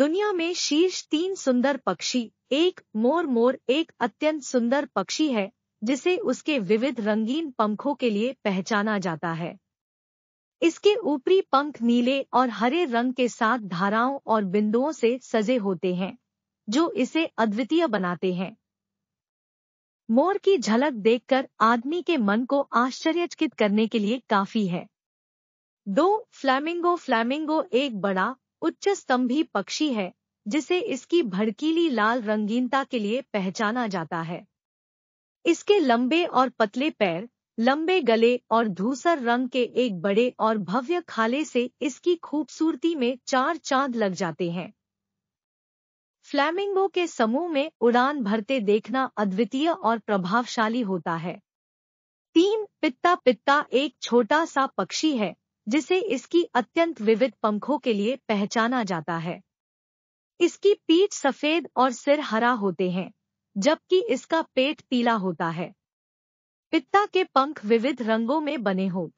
दुनिया में शीर्ष तीन सुंदर पक्षी एक मोर मोर एक अत्यंत सुंदर पक्षी है जिसे उसके विविध रंगीन पंखों के लिए पहचाना जाता है इसके ऊपरी पंख नीले और हरे रंग के साथ धाराओं और बिंदुओं से सजे होते हैं जो इसे अद्वितीय बनाते हैं मोर की झलक देखकर आदमी के मन को आश्चर्यचकित करने के लिए काफी है दो फ्लैमिंगो फ्लैमिंगो एक बड़ा उच्च स्तंभी पक्षी है जिसे इसकी भड़कीली लाल रंगीनता के लिए पहचाना जाता है इसके लंबे और पतले पैर लंबे गले और धूसर रंग के एक बड़े और भव्य खाले से इसकी खूबसूरती में चार चांद लग जाते हैं फ्लैमिंगो के समूह में उड़ान भरते देखना अद्वितीय और प्रभावशाली होता है तीन पित्ता पित्ता एक छोटा सा पक्षी है जिसे इसकी अत्यंत विविध पंखों के लिए पहचाना जाता है इसकी पीठ सफेद और सिर हरा होते हैं जबकि इसका पेट पीला होता है पिता के पंख विविध रंगों में बने हों